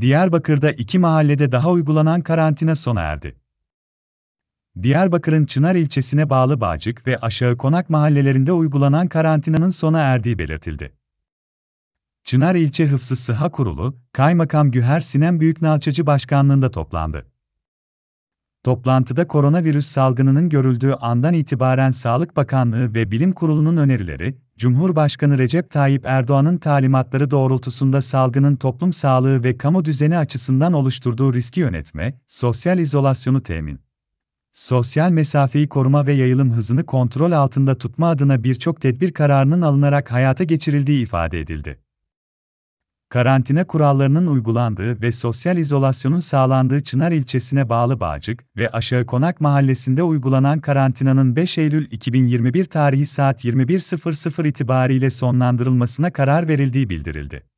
Diyarbakır'da iki mahallede daha uygulanan karantina sona erdi. Diyarbakır'ın Çınar ilçesine bağlı Bağcık ve Aşağı Konak mahallelerinde uygulanan karantinanın sona erdiği belirtildi. Çınar İlçe Hıfzı Sıha Kurulu, Kaymakam Güher Sinem büyük Büyüknalçacı Başkanlığında toplandı. Toplantıda koronavirüs salgınının görüldüğü andan itibaren Sağlık Bakanlığı ve Bilim Kurulu'nun önerileri, Cumhurbaşkanı Recep Tayyip Erdoğan'ın talimatları doğrultusunda salgının toplum sağlığı ve kamu düzeni açısından oluşturduğu riski yönetme, sosyal izolasyonu temin, sosyal mesafeyi koruma ve yayılım hızını kontrol altında tutma adına birçok tedbir kararının alınarak hayata geçirildiği ifade edildi karantina kurallarının uygulandığı ve sosyal izolasyonun sağlandığı Çınar ilçesine bağlı Bağcık ve Aşağı Konak mahallesinde uygulanan karantinanın 5 Eylül 2021 tarihi saat 21.00 itibariyle sonlandırılmasına karar verildiği bildirildi.